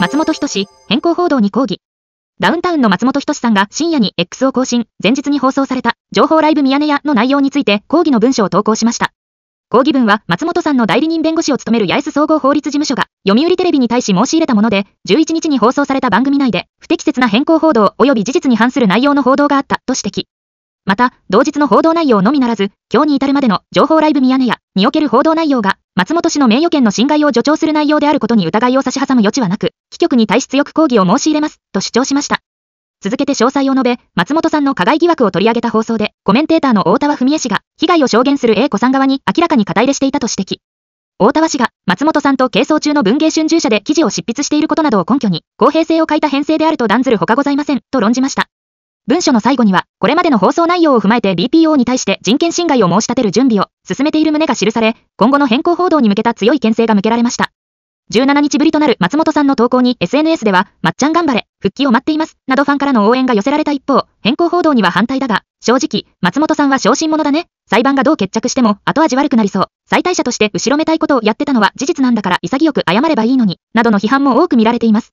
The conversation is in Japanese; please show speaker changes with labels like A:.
A: 松本人志、変更報道に抗議。ダウンタウンの松本人志さんが深夜に X を更新、前日に放送された情報ライブミヤネ屋の内容について抗議の文書を投稿しました。抗議文は松本さんの代理人弁護士を務める八重洲総合法律事務所が読売テレビに対し申し入れたもので、11日に放送された番組内で不適切な変更報道及び事実に反する内容の報道があったと指摘。また、同日の報道内容のみならず、今日に至るまでの情報ライブミヤネ屋における報道内容が松本氏の名誉権の侵害を助長する内容であることに疑いを差し挟む余地はなく、貴局に対し強く抗議を申し入れます、と主張しました。続けて詳細を述べ、松本さんの加害疑惑を取り上げた放送で、コメンテーターの大田は文江氏が、被害を証言する A 子さん側に明らかに肩入れしていたと指摘。大田は氏が、松本さんと係争中の文芸春秋社で記事を執筆していることなどを根拠に、公平性を欠いた編成であると断ずる他ございません、と論じました。文書の最後には、これまでの放送内容を踏まえて BPO に対して人権侵害を申し立てる準備を進めている旨が記され、今後の変更報道に向けた強い牽制が向けられました。17日ぶりとなる松本さんの投稿に SNS では、まっちゃん頑張れ、復帰を待っています、などファンからの応援が寄せられた一方、変更報道には反対だが、正直、松本さんは昇進者だね。裁判がどう決着しても後味悪くなりそう。再退者として後ろめたいことをやってたのは事実なんだから潔く謝ればいいのに、などの批判も多く見られています。